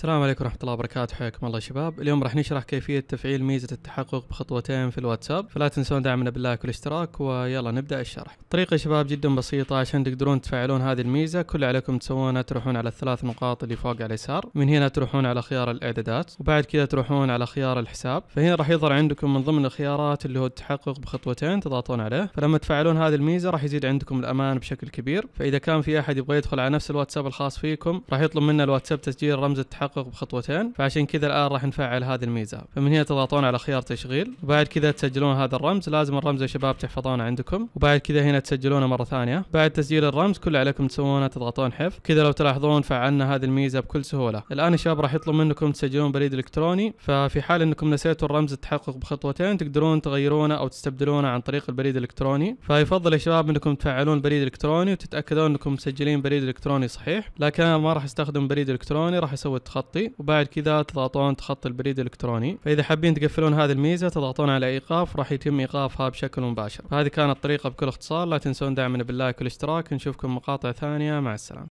السلام عليكم ورحمة الله وبركاته حياكم الله شباب اليوم راح نشرح كيفية تفعيل ميزة التحقق بخطوتين في الواتساب فلا تنسون دعمنا باللايك والاشتراك ويلا نبدأ الشرح الطريقة شباب جدا بسيطة عشان تقدرون تفعلون هذه الميزة كل عليكم تسوونه تروحون على الثلاث نقاط اللي فوق على اليسار من هنا تروحون على خيار الإعدادات وبعد كذا تروحون على خيار الحساب فهنا راح يظهر عندكم من ضمن الخيارات اللي هو التحقق بخطوتين تضغطون عليه فلما تفعلون هذه الميزة راح يزيد عندكم الأمان بشكل كبير فإذا كان في أحد يبغى يدخل على نفس الواتساب الخاص فيكم راح يطلب منا الواتساب تسجيل رمز التحقق التحقق بخطوتين فعشان كذا الان راح نفعل هذه الميزه فمن هنا تضغطون على خيار تشغيل وبعد كذا تسجلون هذا الرمز لازم الرمز يا شباب تحفظونه عندكم وبعد كذا هنا تسجلونه مره ثانيه بعد تسجيل الرمز كل عليكم تسوونه تضغطون حفظ كذا لو تلاحظون فعلنا هذه الميزه بكل سهوله الان يا شباب راح يطلب منكم تسجلون بريد الكتروني ففي حال انكم نسيتوا الرمز التحقق بخطوتين تقدرون تغيرونه او تستبدلونه عن طريق البريد الالكتروني فيفضل يا شباب انكم تفعلون البريد الالكتروني وتتاكدون انكم مسجلين بريد الكتروني صحيح لكن انا ما راح استخدم بريد الكتروني راح اسوي خطي وبعد كذا تضغطون تخطي البريد الالكتروني فاذا حابين تقفلون هذه الميزه تضغطون على ايقاف راح يتم ايقافها بشكل مباشر هذه كانت الطريقه بكل اختصار لا تنسون دعمنا باللايك والاشتراك نشوفكم مقاطع ثانيه مع السلامه